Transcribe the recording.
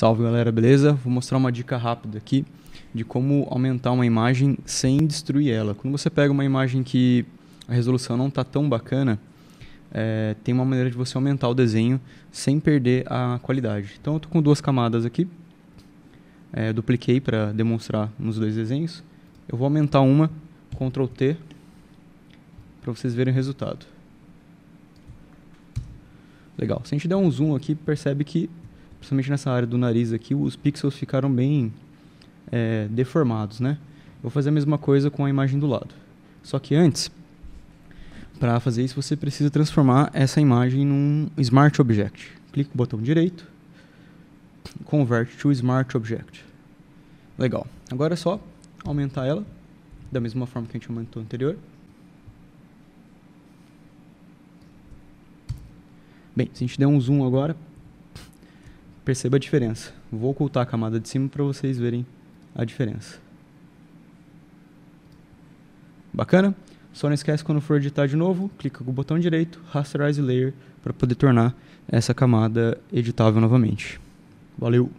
Salve galera, beleza? Vou mostrar uma dica rápida aqui de como aumentar uma imagem sem destruir ela. Quando você pega uma imagem que a resolução não está tão bacana, é, tem uma maneira de você aumentar o desenho sem perder a qualidade. Então eu estou com duas camadas aqui, é, dupliquei para demonstrar nos dois desenhos. Eu vou aumentar uma, Ctrl T, para vocês verem o resultado. Legal. Se a gente der um zoom aqui, percebe que principalmente nessa área do nariz aqui, os pixels ficaram bem é, deformados, né? vou fazer a mesma coisa com a imagem do lado. Só que antes, para fazer isso, você precisa transformar essa imagem num Smart Object. Clique no botão direito, Convert to Smart Object. Legal. Agora é só aumentar ela, da mesma forma que a gente aumentou anterior. Bem, se a gente der um zoom agora, Perceba a diferença. Vou ocultar a camada de cima para vocês verem a diferença. Bacana? Só não esquece quando for editar de novo, clica com o botão direito, rasterize layer para poder tornar essa camada editável novamente. Valeu!